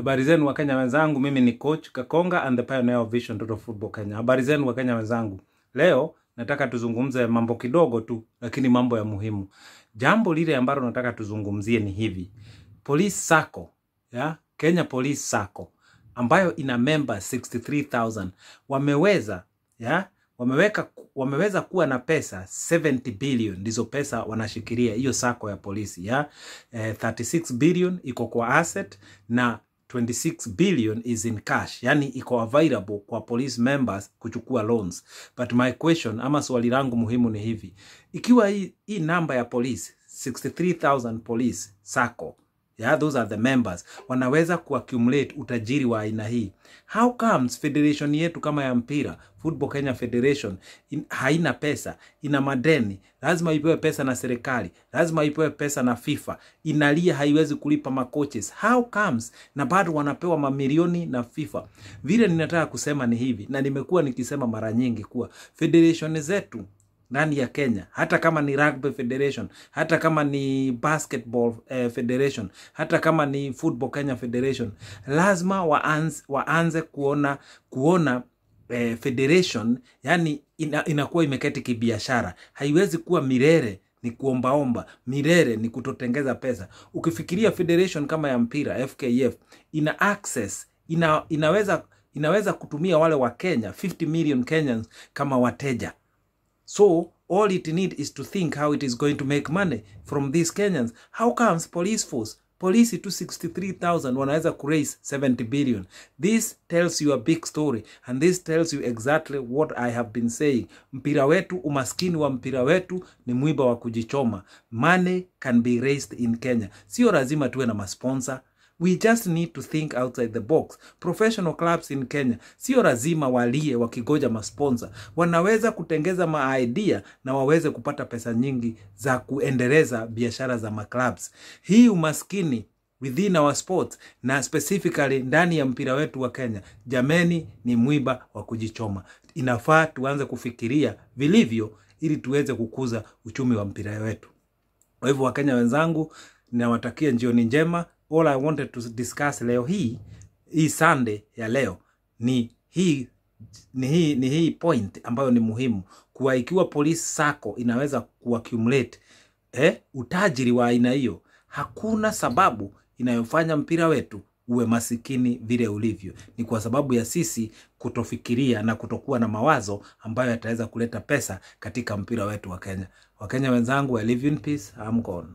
Habari zenu Wakenya wenzangu, mimi ni coach Kakonga and the pioneer of Vision Total Football Kenya. Habari zenu Wakenya wenzangu, leo nataka tuzungumze mambo kidogo tu, lakini mambo ya muhimu. Jambo lile ambalo nataka tuzungumzie ni hivi, Police Sacco ya Kenya Police Sacco ambayo ina member 63000 wameweza ya wameweka wameweza kuwa na pesa 70 billion, ndizo pesa wanashikilia hiyo sako ya polisi ya eh, 36 billion iko kwa asset na 26 billion is in cash, yani iko available kwa police members kuchukua loans. But my question ama swali langu muhimu ni hivi, ikiwa hii, hii namba ya police 63000 police sako Yeah, those are the members wanaweza kuaccumulate utajiri wa aina hii. How comes federation yetu kama ya mpira Football Kenya Federation in, haina pesa, ina madeni, lazima ipewe pesa na serikali, lazima ipewe pesa na FIFA, inalia haiwezi kulipa makoches. How comes na bado wanapewa mamilioni na FIFA? Vile ninataka kusema ni hivi, na nimekuwa nikisema mara nyingi kuwa federation zetu ndani ya Kenya, hata kama ni rugby federation, hata kama ni basketball eh, federation, hata kama ni football Kenya federation, lazima waanze, waanze kuona kuona eh, federation yani ina, inakuwa imeketi kibiashara, haiwezi kuwa mirere ni kuombaomba mirere ni kutotengeza pesa. Ukifikiria federation kama ya mpira FKF ina access ina, inaweza inaweza kutumia wale wa Kenya 50 million Kenyans kama wateja So all it need is to think how it is going to make money from these Kenyans. How comes police force polisi 263,000 wanaweza kuraise 70 billion this tells you a big story and this tells you exactly what i have been saying mpira wetu umaskini wa mpira wetu ni mwiba wa kujichoma money can be raised in kenya sio lazima tuwe na masponsor We just need to think outside the box. Professional clubs in Kenya sio lazima walie wakigoja masponsa, wanaweza kutengeza maidea na waweze kupata pesa nyingi za kuendeleza biashara za maclubs. Hii umaskini within our sports na specifically ndani ya mpira wetu wa Kenya, jameni, ni mwiba wa kujichoma. Inafaa tuanze kufikiria vilivyo, ili tuweze kukuza uchumi wa mpira wetu. Kwa hivyo, Wakenya wenzangu, nawatakia jioni njema all I wanted to discuss leo hii hii Sunday ya leo ni hii ni hii ni hii point ambayo ni muhimu kuwa, ikiwa polisi sako inaweza kuaccumulate eh, utajiri wa aina hiyo, hakuna sababu inayofanya mpira wetu uwe masikini vile ulivyo. Ni kwa sababu ya sisi kutofikiria na kutokuwa na mawazo ambayo yataweza kuleta pesa katika mpira wetu wa Kenya. Wakenya wenzangu, I live in peace, I'm gone.